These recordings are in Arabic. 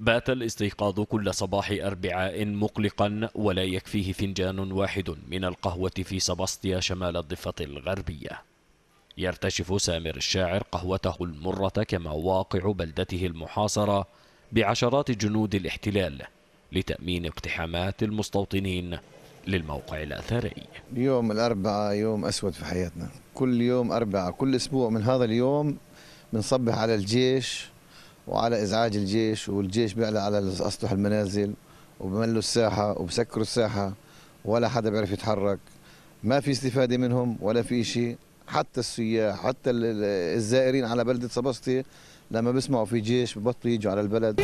بات الاستيقاظ كل صباح أربعاء مقلقا ولا يكفيه فنجان واحد من القهوة في سباستيا شمال الضفة الغربية يرتشف سامر الشاعر قهوته المرة كما واقع بلدته المحاصرة بعشرات جنود الاحتلال لتأمين اقتحامات المستوطنين للموقع الأثري يوم الأربعاء يوم أسود في حياتنا كل يوم أربعة كل أسبوع من هذا اليوم بنصبح على الجيش وعلى ازعاج الجيش والجيش بيعلى على اسطح المنازل وبملوا الساحه وبسكروا الساحه ولا حدا بيعرف يتحرك ما في استفاده منهم ولا في شيء حتى السياح حتى الزائرين على بلده سبسطي لما بيسمعوا في جيش ببطلوا يجوا على البلد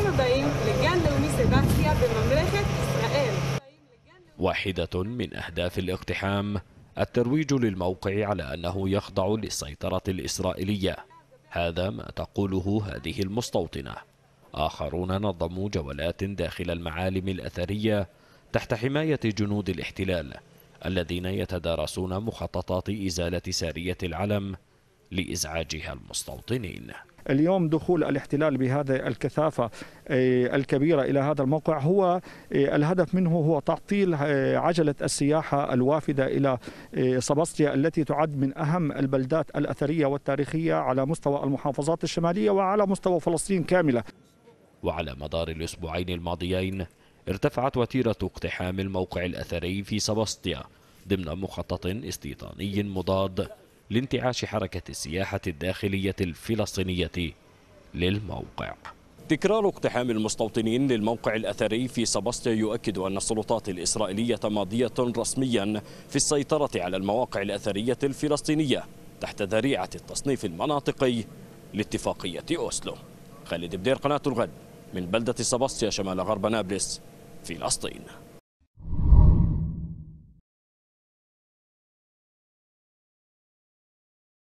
واحدة من أهداف الاقتحام الترويج للموقع على أنه يخضع للسيطرة الإسرائيلية هذا ما تقوله هذه المستوطنة آخرون نظموا جولات داخل المعالم الأثرية تحت حماية جنود الاحتلال الذين يتدارسون مخططات إزالة سارية العلم لإزعاجها المستوطنين اليوم دخول الاحتلال بهذا الكثافة آه، الكبيرة إلى هذا الموقع هو آه، الهدف منه هو تعطيل آه، عجلة السياحة الوافدة إلى سباستيا التي تعد من أهم البلدات الأثرية والتاريخية على مستوى المحافظات الشمالية وعلى مستوى فلسطين كاملة وعلى مدار الأسبوعين الماضيين ارتفعت وتيرة اقتحام الموقع الأثري في سباستيا ضمن مخطط استيطاني مضاد لانتعاش حركة السياحة الداخلية الفلسطينية للموقع تكرار اقتحام المستوطنين للموقع الأثري في سباستيا يؤكد أن السلطات الإسرائيلية ماضية رسميا في السيطرة على المواقع الأثرية الفلسطينية تحت ذريعة التصنيف المناطقي لاتفاقية أوسلو خالد بدير قناة الغد من بلدة سباستيا شمال غرب نابلس فلسطين